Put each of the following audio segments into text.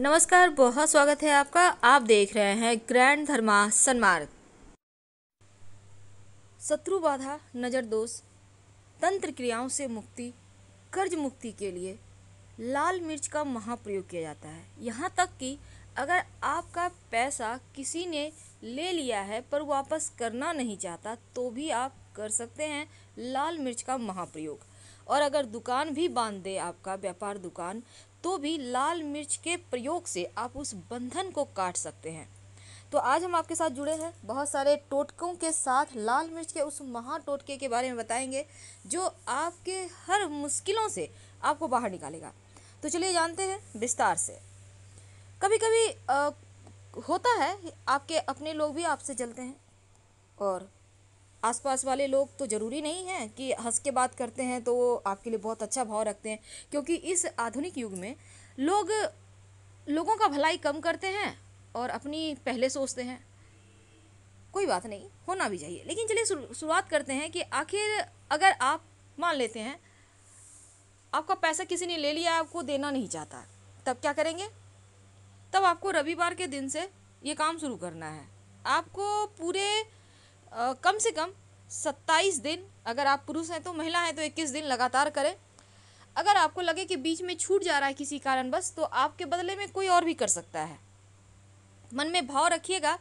नमस्कार बहुत स्वागत है आपका आप देख रहे हैं ग्रैंड धर्मा सन्मार्ग शत्रु बाधा नज़र दोष तंत्र क्रियाओं से मुक्ति कर्ज मुक्ति के लिए लाल मिर्च का महाप्रयोग किया जाता है यहाँ तक कि अगर आपका पैसा किसी ने ले लिया है पर वापस करना नहीं चाहता तो भी आप कर सकते हैं लाल मिर्च का महाप्रयोग और अगर दुकान भी बांध दे आपका व्यापार दुकान तो भी लाल मिर्च के प्रयोग से आप उस बंधन को काट सकते हैं तो आज हम आपके साथ जुड़े हैं बहुत सारे टोटकों के साथ लाल मिर्च के उस महा टोटके के बारे में बताएंगे जो आपके हर मुश्किलों से आपको बाहर निकालेगा तो चलिए जानते हैं विस्तार से कभी कभी आ, होता है आपके अपने लोग भी आपसे जलते हैं और आसपास वाले लोग तो ज़रूरी नहीं हैं कि हंस के बात करते हैं तो वो आपके लिए बहुत अच्छा भाव रखते हैं क्योंकि इस आधुनिक युग में लोग लोगों का भलाई कम करते हैं और अपनी पहले सोचते हैं कोई बात नहीं होना भी चाहिए लेकिन चलिए शुरुआत करते हैं कि आखिर अगर आप मान लेते हैं आपका पैसा किसी ने ले लिया आपको देना नहीं चाहता तब क्या करेंगे तब आपको रविवार के दिन से ये काम शुरू करना है आपको पूरे कम से कम सत्ताईस दिन अगर आप पुरुष हैं तो महिला हैं तो इक्कीस दिन लगातार करें अगर आपको लगे कि बीच में छूट जा रहा है किसी कारणवश तो आपके बदले में कोई और भी कर सकता है मन में भाव रखिएगा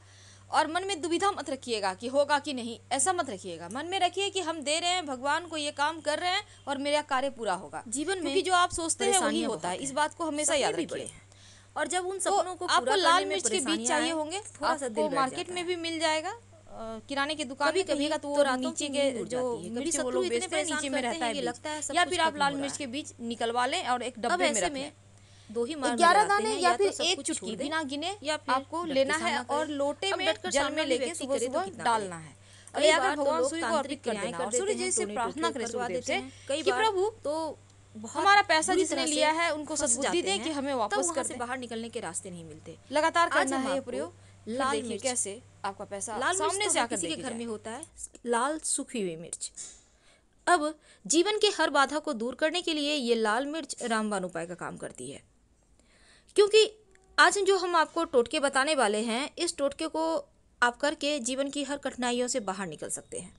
और मन में दुविधा मत रखिएगा कि होगा कि नहीं ऐसा मत रखिएगा मन में रखिए कि हम दे रहे हैं भगवान को ये काम कर रहे हैं और मेरा कार्य पूरा होगा जीवन में जो आप सोचते हैं वही होता है इस बात को हमेशा याद रखिए और जब उन तो सपनों को आपको लाल मिर्च के बीच चाहिए होंगे मार्केट में भी मिल जाएगा किराने की दुकान भी कभी का तो, तो नीचे के जो मिर्च वो लोग बेचते हैं नीचे में रहता है लगता है या फिर आप लाल मिर्च के बीच निकलवा लें और एक डब्बे में रख दो ही ग्यारह दाने या फिर तो तो एक चुटकी बिना गिने या आपको लेना है और लोटे में जल में लेके सुबह सुबह डालना है तो और यहाँ भगवान सूर्य को अर्पित कर देना सूर्य जी से प्रार्थना करें सूर्यदेव से कि प्रभु तो हमारा पैसा जिसने लिया है उनको सदबुद्धि दें कि हमें वापस कर बाहर निकलने के रास्ते नहीं मिलते लगातार करना है ये प्रयोग लाल मिर्च कैसे आपका पैसा लाल सामने तो से आकर के घर में होता है लाल सूखी हुई मिर्च अब जीवन के हर बाधा को दूर करने के लिए ये लाल मिर्च रामबान उपाय का काम करती है क्योंकि आज जो हम आपको टोटके बताने वाले हैं इस टोटके को आप करके जीवन की हर कठिनाइयों से बाहर निकल सकते हैं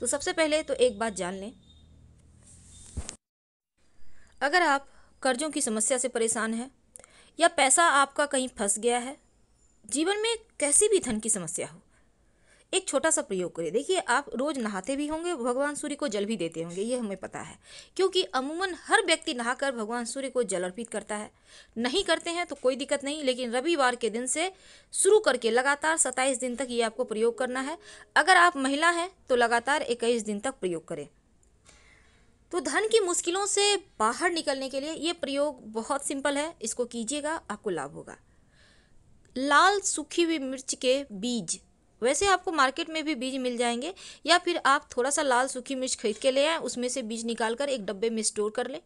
तो सबसे पहले तो एक बात जान लें अगर आप कर्जों की समस्या से परेशान हैं या पैसा आपका कहीं फंस गया है जीवन में कैसी भी धन की समस्या हो एक छोटा सा प्रयोग करें देखिए आप रोज़ नहाते भी होंगे भगवान सूर्य को जल भी देते होंगे ये हमें पता है क्योंकि अमूमन हर व्यक्ति नहाकर भगवान सूर्य को जल अर्पित करता है नहीं करते हैं तो कोई दिक्कत नहीं लेकिन रविवार के दिन से शुरू करके लगातार सत्ताईस दिन तक ये आपको प्रयोग करना है अगर आप महिला हैं तो लगातार इक्कीस दिन तक प्रयोग करें तो धन की मुश्किलों से बाहर निकलने के लिए ये प्रयोग बहुत सिंपल है इसको कीजिएगा आपको लाभ होगा लाल सूखी हुई मिर्च के बीज वैसे आपको मार्केट में भी बीज मिल जाएंगे या फिर आप थोड़ा सा लाल सूखी मिर्च खरीद के ले आएँ उसमें से बीज निकाल कर एक डब्बे में स्टोर कर लें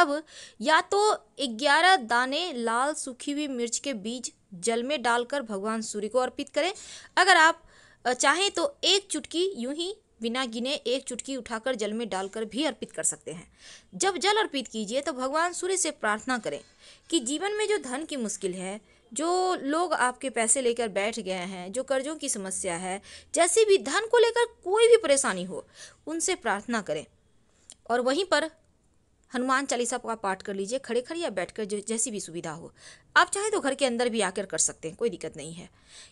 अब या तो ग्यारह दाने लाल सूखी हुई मिर्च के बीज जल में डालकर भगवान सूर्य को अर्पित करें अगर आप चाहें तो एक चुटकी यूं ही बिना गिने एक चुटकी उठाकर जल में डालकर भी अर्पित कर सकते हैं जब जल अर्पित कीजिए तो भगवान सूर्य से प्रार्थना करें कि जीवन में जो धन की मुश्किल है जो लोग आपके पैसे लेकर बैठ गए हैं जो कर्जों की समस्या है जैसी भी धन को लेकर कोई भी परेशानी हो उनसे प्रार्थना करें और वहीं पर हनुमान चालीसा का पाठ कर लीजिए खड़े खड़े या बैठकर जो जैसी भी सुविधा हो आप चाहे तो घर के अंदर भी आकर कर सकते हैं कोई दिक्कत नहीं है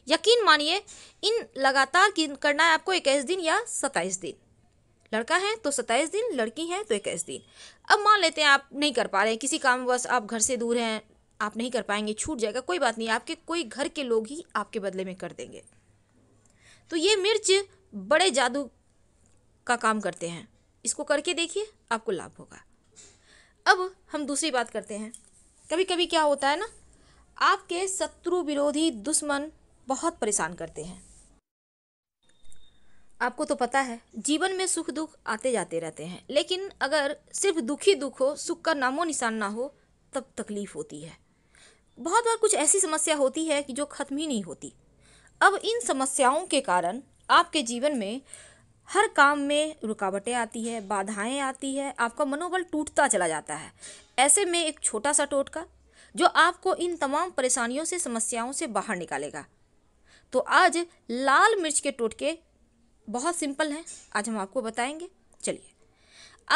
यकीन मानिए इन लगातार करना है आपको इक्कीस दिन या सत्ताईस दिन लड़का है तो सत्ताईस दिन लड़की है तो इक्कीस दिन अब मान लेते हैं आप नहीं कर पा रहे हैं किसी बस आप घर से दूर हैं आप नहीं कर पाएंगे छूट जाएगा कोई बात नहीं आपके कोई घर के लोग ही आपके बदले में कर देंगे तो ये मिर्च बड़े जादू का काम करते हैं इसको करके देखिए आपको लाभ होगा अब हम दूसरी बात करते हैं कभी कभी क्या होता है ना आपके शत्रु विरोधी दुश्मन बहुत परेशान करते हैं आपको तो पता है जीवन में सुख दुख आते जाते रहते हैं लेकिन अगर सिर्फ दुखी दुख हो सुख का नामो निशान ना हो तब तकलीफ़ होती है बहुत बार कुछ ऐसी समस्या होती है कि जो खत्म ही नहीं होती अब इन समस्याओं के कारण आपके जीवन में हर काम में रुकावटें आती है बाधाएं आती है आपका मनोबल टूटता चला जाता है ऐसे में एक छोटा सा टोटका जो आपको इन तमाम परेशानियों से समस्याओं से बाहर निकालेगा तो आज लाल मिर्च के टोटके बहुत सिंपल हैं आज हम आपको बताएंगे चलिए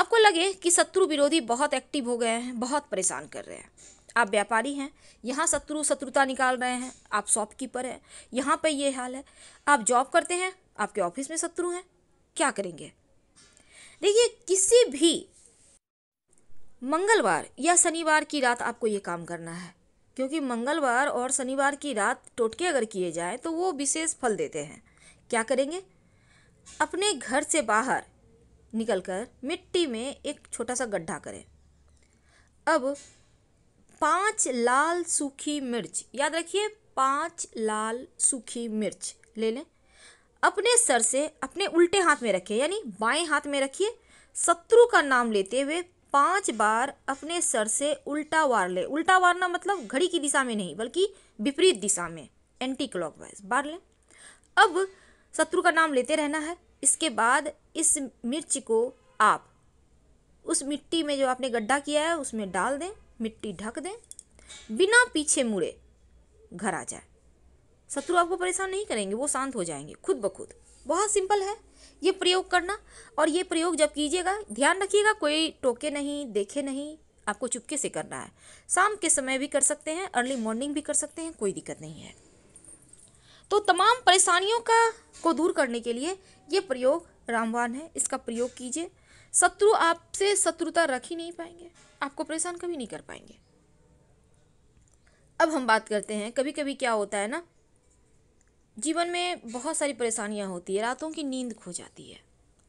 आपको लगे कि शत्रु विरोधी बहुत एक्टिव हो गए हैं बहुत परेशान कर रहे हैं आप व्यापारी हैं यहाँ शत्रु शत्रुता निकाल रहे हैं आप शॉपकीपर हैं यहाँ पर ये हाल है आप जॉब करते हैं आपके ऑफिस में शत्रु हैं क्या करेंगे देखिए किसी भी मंगलवार या शनिवार की रात आपको ये काम करना है क्योंकि मंगलवार और शनिवार की रात टोटके अगर किए जाए तो वो विशेष फल देते हैं क्या करेंगे अपने घर से बाहर निकलकर मिट्टी में एक छोटा सा गड्ढा करें अब पांच लाल सूखी मिर्च याद रखिए पांच लाल सूखी मिर्च ले लें अपने सर से अपने उल्टे हाथ में रखिए यानी बाएं हाथ में रखिए शत्रु का नाम लेते हुए पांच बार अपने सर से उल्टा वार ले उल्टा वारना मतलब घड़ी की दिशा में नहीं बल्कि विपरीत दिशा में एंटी क्लॉक वाइज बार लें अब शत्रु का नाम लेते रहना है इसके बाद इस मिर्च को आप उस मिट्टी में जो आपने गड्ढा किया है उसमें डाल दें मिट्टी ढक दें बिना पीछे मुड़े घर आ जाए शत्रु आपको परेशान नहीं करेंगे वो शांत हो जाएंगे खुद ब खुद बहुत सिंपल है ये प्रयोग करना और ये प्रयोग जब कीजिएगा ध्यान रखिएगा कोई टोके नहीं देखे नहीं आपको चुपके से करना है शाम के समय भी कर सकते हैं अर्ली मॉर्निंग भी कर सकते हैं कोई दिक्कत नहीं है तो तमाम परेशानियों का को दूर करने के लिए ये प्रयोग रामवान है इसका प्रयोग कीजिए शत्रु आपसे शत्रुता रख ही नहीं पाएंगे आपको परेशान कभी नहीं कर पाएंगे अब हम बात करते हैं कभी कभी क्या होता है ना जीवन में बहुत सारी परेशानियां होती है रातों की नींद खो जाती है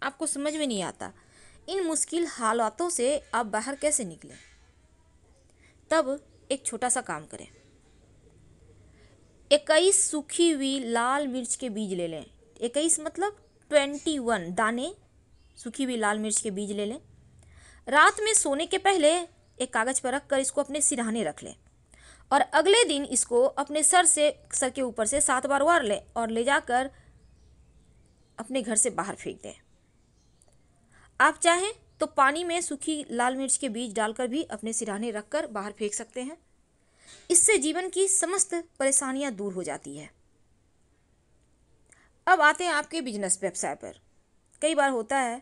आपको समझ में नहीं आता इन मुश्किल हालातों से आप बाहर कैसे निकलें तब एक छोटा सा काम करें इक्कीस सूखी हुई लाल मिर्च के बीज ले लें इक्कीस मतलब ट्वेंटी वन दाने सूखी हुई लाल मिर्च के बीज ले लें रात में सोने के पहले एक कागज़ पर रख कर इसको अपने सिरहाने रख लें और अगले दिन इसको अपने सर से सर के ऊपर से सात बार वार लें और ले जाकर अपने घर से बाहर फेंक दें आप चाहें तो पानी में सूखी लाल मिर्च के बीज डालकर भी अपने सिरहाने कर बाहर फेंक सकते हैं इससे जीवन की समस्त परेशानियां दूर हो जाती है अब आते हैं आपके बिजनेस व्यवसाय पर कई बार होता है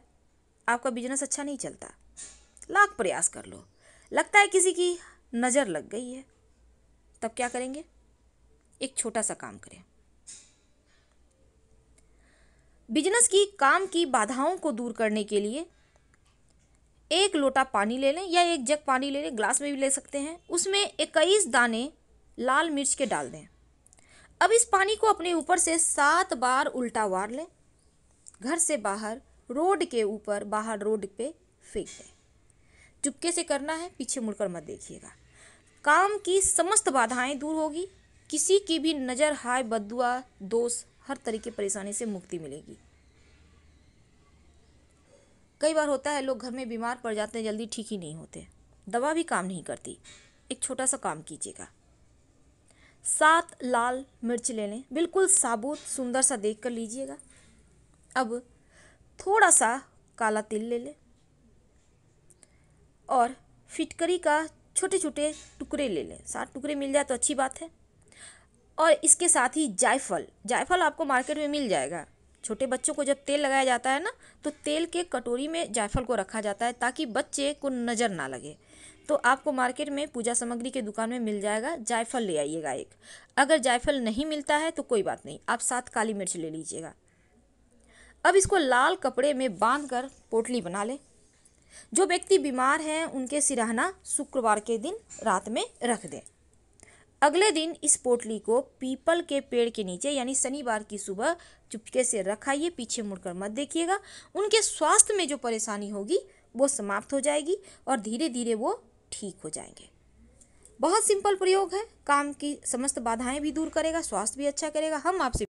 आपका बिजनेस अच्छा नहीं चलता लाख प्रयास कर लो लगता है किसी की नज़र लग गई है तब क्या करेंगे एक छोटा सा काम करें बिजनेस की काम की बाधाओं को दूर करने के लिए एक लोटा पानी ले लें या एक जग पानी ले लें ग्लास में भी ले सकते हैं उसमें इक्कीस दाने लाल मिर्च के डाल दें अब इस पानी को अपने ऊपर से सात बार उल्टा वार लें घर से बाहर रोड के ऊपर बाहर रोड पे फेंक दें चुपके से करना है पीछे मुड़कर मत देखिएगा काम की समस्त बाधाएं दूर होगी किसी की भी नज़र हाय बदुआ दोष हर तरीके परेशानी से मुक्ति मिलेगी कई बार होता है लोग घर में बीमार पड़ जाते हैं जल्दी ठीक ही नहीं होते दवा भी काम नहीं करती एक छोटा सा काम कीजिएगा सात लाल मिर्च ले लें बिल्कुल साबुत सुंदर सा देख कर लीजिएगा अब थोड़ा सा काला तिल ले लें और फिटकरी का छोटे छोटे टुकड़े ले लें सात टुकड़े मिल जाए तो अच्छी बात है और इसके साथ ही जायफल जायफल आपको मार्केट में मिल जाएगा छोटे बच्चों को जब तेल लगाया जाता है ना तो तेल के कटोरी में जायफल को रखा जाता है ताकि बच्चे को नज़र ना लगे तो आपको मार्केट में पूजा सामग्री के दुकान में मिल जाएगा जायफल ले आइएगा एक अगर जायफल नहीं मिलता है तो कोई बात नहीं आप सात काली मिर्च ले लीजिएगा अब इसको लाल कपड़े में बांध कर पोटली बना लें जो व्यक्ति बीमार हैं उनके सिराहना शुक्रवार के दिन रात में रख दें अगले दिन इस पोटली को पीपल के पेड़ के नीचे यानी शनिवार की सुबह चुपके से रखाइए पीछे मुड़कर मत देखिएगा उनके स्वास्थ्य में जो परेशानी होगी वो समाप्त हो जाएगी और धीरे धीरे वो ठीक हो जाएंगे बहुत सिंपल प्रयोग है काम की समस्त बाधाएं भी दूर करेगा स्वास्थ्य भी अच्छा करेगा हम आपसे